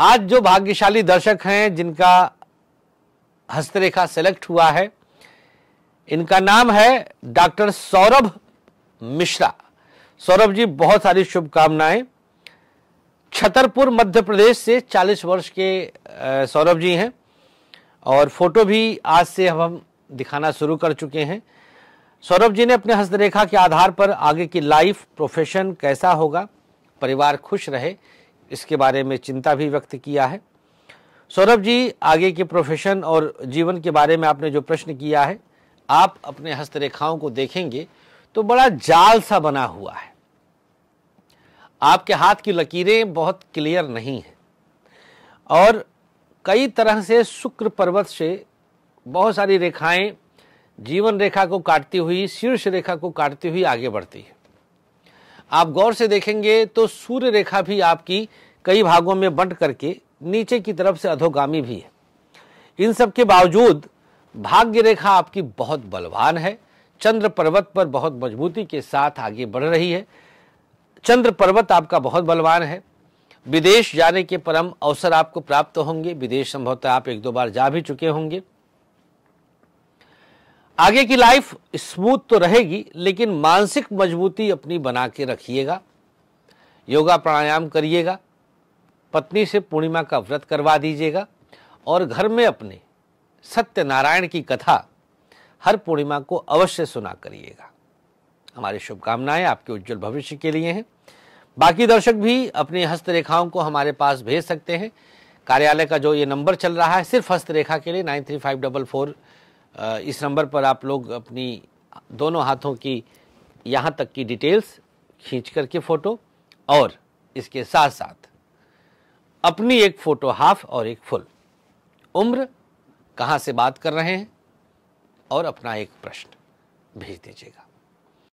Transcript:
आज जो भाग्यशाली दर्शक हैं जिनका हस्तरेखा सेलेक्ट हुआ है इनका नाम है डॉक्टर सौरभ मिश्रा सौरभ जी बहुत सारी शुभकामनाएं छतरपुर मध्य प्रदेश से 40 वर्ष के सौरभ जी हैं और फोटो भी आज से हम हम दिखाना शुरू कर चुके हैं सौरभ जी ने अपने हस्तरेखा के आधार पर आगे की लाइफ प्रोफेशन कैसा होगा परिवार खुश रहे इसके बारे में चिंता भी व्यक्त किया है सौरभ जी आगे के प्रोफेशन और जीवन के बारे में आपने जो प्रश्न किया है आप अपने हस्तरेखाओं को देखेंगे तो बड़ा जाल सा बना हुआ है आपके हाथ की लकीरें बहुत क्लियर नहीं हैं और कई तरह से शुक्र पर्वत से बहुत सारी रेखाएं जीवन रेखा को काटती हुई शीर्ष रेखा को काटती हुई आगे बढ़ती है आप गौर से देखेंगे तो सूर्य रेखा भी आपकी कई भागों में बंट करके नीचे की तरफ से अधोगामी भी है इन सब के बावजूद भाग्य रेखा आपकी बहुत बलवान है चंद्र पर्वत पर बहुत मजबूती के साथ आगे बढ़ रही है चंद्र पर्वत आपका बहुत बलवान है विदेश जाने के परम अवसर आपको प्राप्त होंगे विदेश संभवतः आप एक दो बार जा भी चुके होंगे आगे की लाइफ स्मूथ तो रहेगी लेकिन मानसिक मजबूती अपनी बना के रखिएगा योगा प्राणायाम करिएगा पत्नी से पूर्णिमा का व्रत करवा दीजिएगा और घर में अपने सत्यनारायण की कथा हर पूर्णिमा को अवश्य सुना करिएगा हमारी शुभकामनाएं आपके उज्जवल भविष्य के लिए हैं बाकी दर्शक भी अपनी हस्तरेखाओं को हमारे पास भेज सकते हैं कार्यालय का जो ये नंबर चल रहा है सिर्फ हस्तरेखा के लिए nine three five double four इस नंबर पर आप लोग अपनी दोनों हाथों की यहाँ तक की डिटेल्स खींच करके फ़ोटो और इसके साथ साथ अपनी एक फ़ोटो हाफ और एक फुल उम्र कहाँ से बात कर रहे हैं और अपना एक प्रश्न भेज दीजिएगा